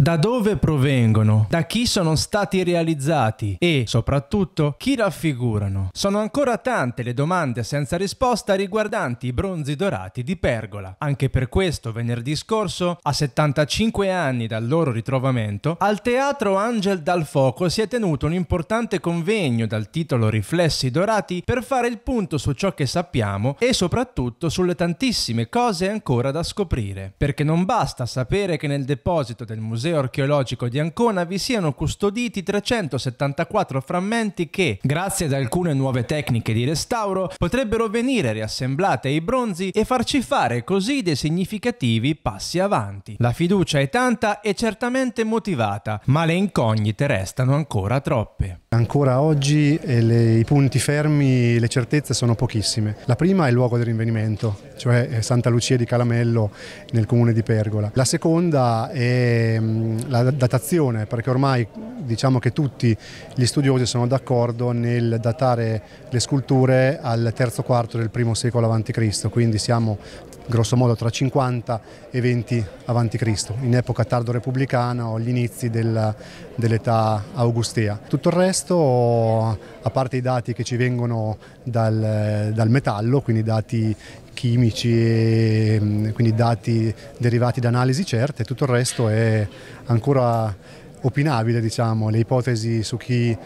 Da dove provengono? Da chi sono stati realizzati? E, soprattutto, chi raffigurano? Sono ancora tante le domande senza risposta riguardanti i bronzi dorati di Pergola. Anche per questo, venerdì scorso, a 75 anni dal loro ritrovamento, al Teatro Angel dal Fuoco si è tenuto un importante convegno dal titolo Riflessi dorati per fare il punto su ciò che sappiamo e soprattutto sulle tantissime cose ancora da scoprire. Perché non basta sapere che nel deposito del museo Museo archeologico di Ancona vi siano custoditi 374 frammenti che, grazie ad alcune nuove tecniche di restauro, potrebbero venire riassemblate ai bronzi e farci fare così dei significativi passi avanti. La fiducia è tanta e certamente motivata, ma le incognite restano ancora troppe. Ancora oggi eh, le, i punti fermi, le certezze sono pochissime. La prima è il luogo del rinvenimento, cioè eh, Santa Lucia di Calamello nel comune di Pergola. La seconda è mm, la datazione, perché ormai diciamo che tutti gli studiosi sono d'accordo nel datare le sculture al terzo quarto del primo secolo a.C., quindi siamo grosso modo tra 50 e 20 avanti Cristo, in epoca tardo-repubblicana o agli inizi del, dell'età augustea. Tutto il resto, a parte i dati che ci vengono dal, dal metallo, quindi dati chimici e quindi dati derivati da analisi certe, tutto il resto è ancora opinabile, diciamo. le ipotesi su chi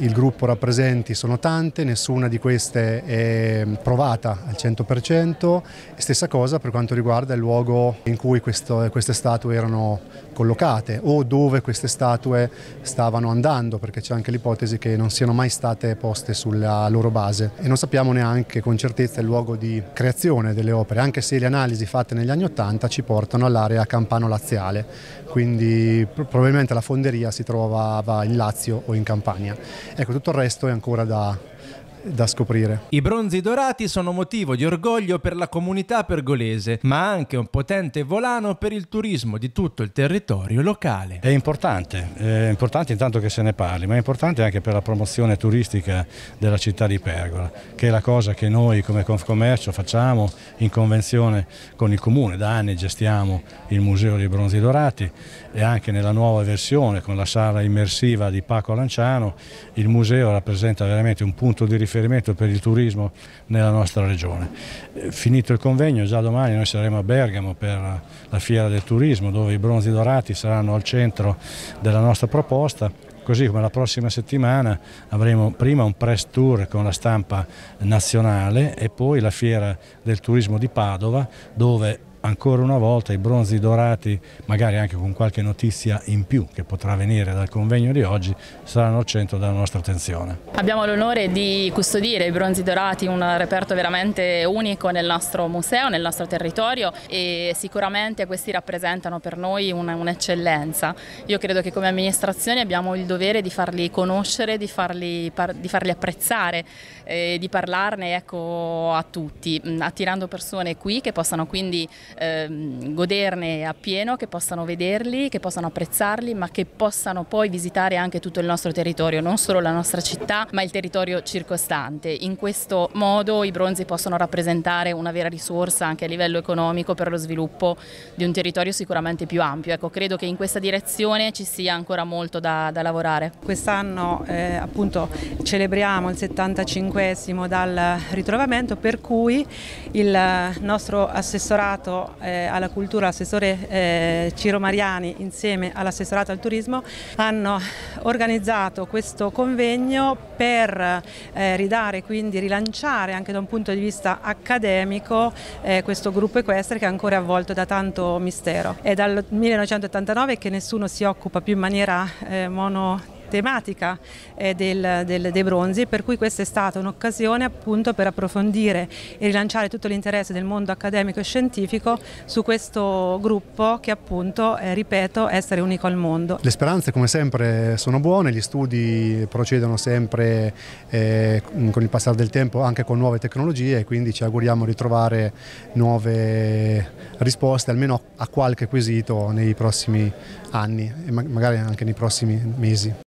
il gruppo rappresenti sono tante, nessuna di queste è provata al 100%, stessa cosa per quanto riguarda il luogo in cui questo, queste statue erano collocate o dove queste statue stavano andando, perché c'è anche l'ipotesi che non siano mai state poste sulla loro base e non sappiamo neanche con certezza il luogo di creazione delle opere, anche se le analisi fatte negli anni 80 ci portano all'area campano-laziale, quindi probabilmente la fonte stonderia si trovava in Lazio o in Campania. Ecco, tutto il resto è ancora da, da scoprire. I bronzi dorati sono motivo di orgoglio per la comunità pergolese, ma anche un potente volano per il turismo di tutto il territorio locale. È importante, è importante intanto che se ne parli, ma è importante anche per la promozione turistica della città di Pergola, che è la cosa che noi come Confcommercio facciamo in convenzione con il Comune. Da anni gestiamo il Museo dei Bronzi Dorati e anche nella nuova versione con la sala immersiva di Paco Lanciano, il museo rappresenta veramente un punto di riferimento riferimento per il turismo nella nostra regione. Eh, finito il convegno, già domani noi saremo a Bergamo per la fiera del turismo dove i bronzi dorati saranno al centro della nostra proposta così come la prossima settimana avremo prima un press tour con la stampa nazionale e poi la fiera del turismo di Padova dove ancora una volta i bronzi dorati, magari anche con qualche notizia in più che potrà venire dal convegno di oggi, saranno al centro della nostra attenzione. Abbiamo l'onore di custodire i bronzi dorati, un reperto veramente unico nel nostro museo, nel nostro territorio e sicuramente questi rappresentano per noi un'eccellenza. Io credo che come amministrazione abbiamo il dovere di farli conoscere, di farli, di farli apprezzare, e eh, di parlarne ecco, a tutti, attirando persone qui che possano quindi Ehm, goderne appieno, che possano vederli, che possano apprezzarli, ma che possano poi visitare anche tutto il nostro territorio, non solo la nostra città, ma il territorio circostante. In questo modo i bronzi possono rappresentare una vera risorsa anche a livello economico per lo sviluppo di un territorio sicuramente più ampio. Ecco, credo che in questa direzione ci sia ancora molto da, da lavorare. Quest'anno eh, appunto celebriamo il 75 dal ritrovamento per cui il nostro assessorato eh, alla cultura l'assessore eh, Ciro Mariani insieme all'assessorato al turismo hanno organizzato questo convegno per eh, ridare quindi rilanciare anche da un punto di vista accademico eh, questo gruppo equestre che è ancora avvolto da tanto mistero. È dal 1989 che nessuno si occupa più in maniera eh, mono tematica eh, del, del, dei bronzi, per cui questa è stata un'occasione appunto per approfondire e rilanciare tutto l'interesse del mondo accademico e scientifico su questo gruppo che appunto, eh, ripeto, essere unico al mondo. Le speranze come sempre sono buone, gli studi procedono sempre eh, con il passare del tempo anche con nuove tecnologie e quindi ci auguriamo di trovare nuove risposte almeno a qualche quesito nei prossimi anni e magari anche nei prossimi mesi.